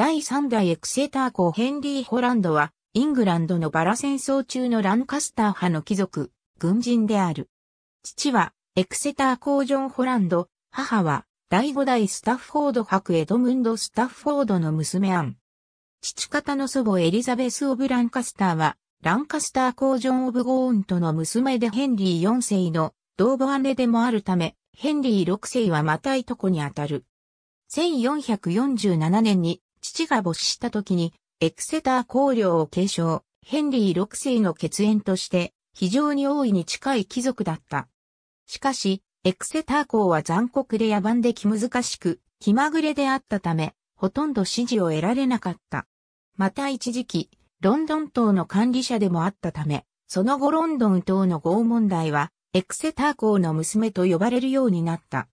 第3代エクセーター公ヘンリー・ホランドは、イングランドのバラ戦争中のランカスター派の貴族、軍人である。父は、エクセター公ジョン・ホランド、母は、第5代スタッフォード伯エドムンド・スタッフォードの娘アン。父方の祖母エリザベス・オブ・ランカスターは、ランカスター公ジョン・オブ・ゴーンとの娘でヘンリー4世の同母姉でもあるため、ヘンリー6世はまたいとこにあたる。1447年に父が没した時に、エクセター公領を継承、ヘンリー6世の血縁として、非常に大いに近い貴族だった。しかし、エクセター公は残酷で野蛮で気難しく、気まぐれであったため、ほとんど支持を得られなかった。また一時期、ロンドン島の管理者でもあったため、その後ロンドン島の合問題は、エクセター公の娘と呼ばれるようになった。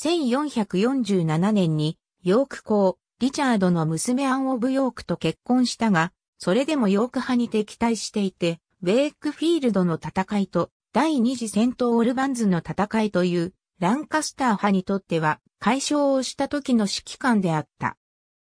1447年に、ヨーク公、リチャードの娘アン・オブ・ヨークと結婚したが、それでもヨーク派に敵対していて、ウェイクフィールドの戦いと第二次戦闘オルバンズの戦いというランカスター派にとっては解消をした時の指揮官であった。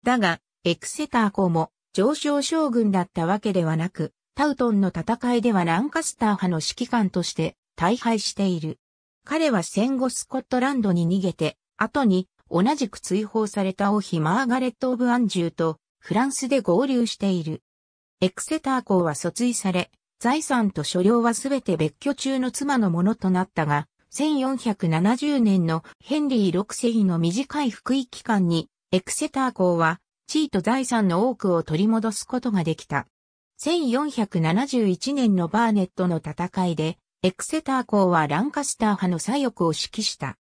だが、エクセター公も上昇将軍だったわけではなく、タウトンの戦いではランカスター派の指揮官として大敗している。彼は戦後スコットランドに逃げて、後に同じく追放された王妃マーガレット・オブ・アンジューとフランスで合流している。エクセター校は訴追され、財産と所領はすべて別居中の妻のものとなったが、1470年のヘンリー6世紀の短い服役期間に、エクセター校は地位と財産の多くを取り戻すことができた。1471年のバーネットの戦いで、エクセター校はランカスター派の左翼を指揮した。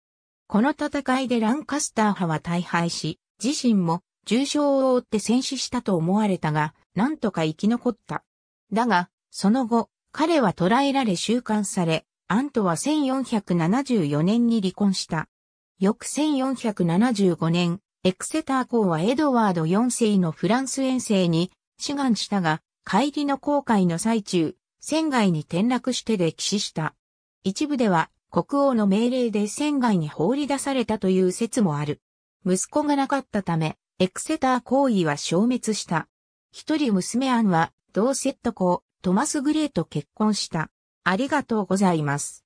この戦いでランカスター派は大敗し、自身も重傷を負って戦死したと思われたが、なんとか生き残った。だが、その後、彼は捕らえられ収監され、アントは1474年に離婚した。翌1475年、エクセター公はエドワード4世のフランス遠征に志願したが、帰りの航海の最中、船外に転落して溺死した。一部では国王の命令で船外に放り出されたという説もある。息子がなかったため、エクセター行為は消滅した。一人娘アンは、同セット校、トマス・グレーと結婚した。ありがとうございます。